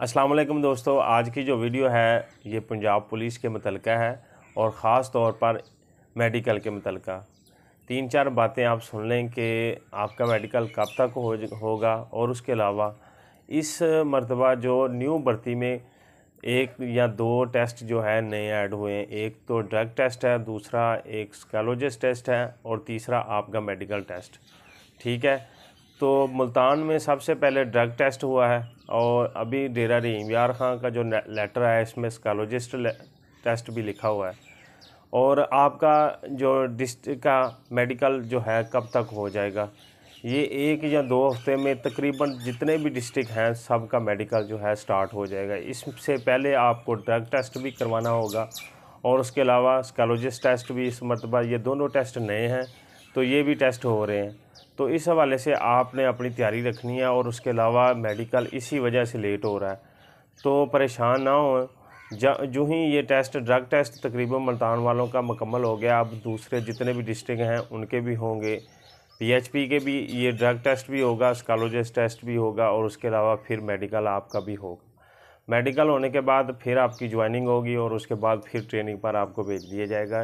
वालेकुम दोस्तों आज की जो वीडियो है ये पंजाब पुलिस के मुतलका है और ख़ास तौर पर मेडिकल के मुतलका तीन चार बातें आप सुन लें कि आपका मेडिकल कब तक हो होगा और उसके अलावा इस मरतबा जो न्यू भर्ती में एक या दो टेस्ट जो है नए ऐड हुए हैं एक तो ड्रग टेस्ट है दूसरा एक स्कैलोजिस टेस्ट है और तीसरा आपका मेडिकल टेस्ट ठीक है तो मुल्तान में सबसे पहले ड्रग टेस्ट हुआ है और अभी डेरा रही यार खां का जो लेटर है इसमें स्कालोजिस्ट टेस्ट भी लिखा हुआ है और आपका जो डिस्ट्रिक का मेडिकल जो है कब तक हो जाएगा ये एक या दो हफ्ते में तकरीबन जितने भी डिस्ट्रिक्ट हैं सब का मेडिकल जो है स्टार्ट हो जाएगा इससे पहले आपको ड्रग टेस्ट भी करवाना होगा और उसके अलावा स्कालोजिस्ट टेस्ट भी इस मरतबा ये दोनों टेस्ट नए हैं तो ये भी टेस्ट हो रहे हैं तो इस हवाले से आपने अपनी तैयारी रखनी है और उसके अलावा मेडिकल इसी वजह से लेट हो रहा है तो परेशान ना हो जो ही ये टेस्ट ड्रग टेस्ट तकरीबन मुल्तान वालों का मुकम्मल हो गया अब दूसरे जितने भी डिस्ट्रिक्ट हैं उनके भी होंगे पीएचपी के भी ये ड्रग टेस्ट भी होगा स्कॉलोजिस्ट टेस्ट भी होगा और उसके अलावा फिर मेडिकल आपका भी होगा मेडिकल होने के बाद फिर आपकी ज्वाइनिंग होगी और उसके बाद फिर ट्रेनिंग पर आपको भेज दिया जाएगा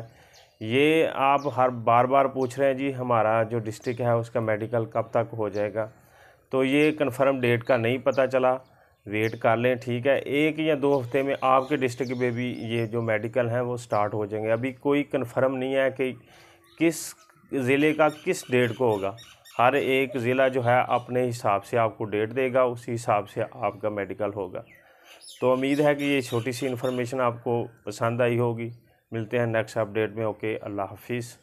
ये आप हर बार बार पूछ रहे हैं जी हमारा जो डिस्ट्रिक्ट है उसका मेडिकल कब तक हो जाएगा तो ये कन्फर्म डेट का नहीं पता चला वेट कर लें ठीक है एक या दो हफ्ते में आपके डिस्ट्रिक्ट में भी ये जो मेडिकल हैं वो स्टार्ट हो जाएंगे अभी कोई कन्फर्म नहीं है कि किस ज़िले का किस डेट को होगा हर एक ज़िला जो है अपने हिसाब से आपको डेट देगा उसी हिसाब से आपका मेडिकल होगा तो उम्मीद है कि ये छोटी सी इन्फॉर्मेशन आपको पसंद आई होगी मिलते हैं नेक्स्ट अपडेट में ओके अल्लाह हाफिज़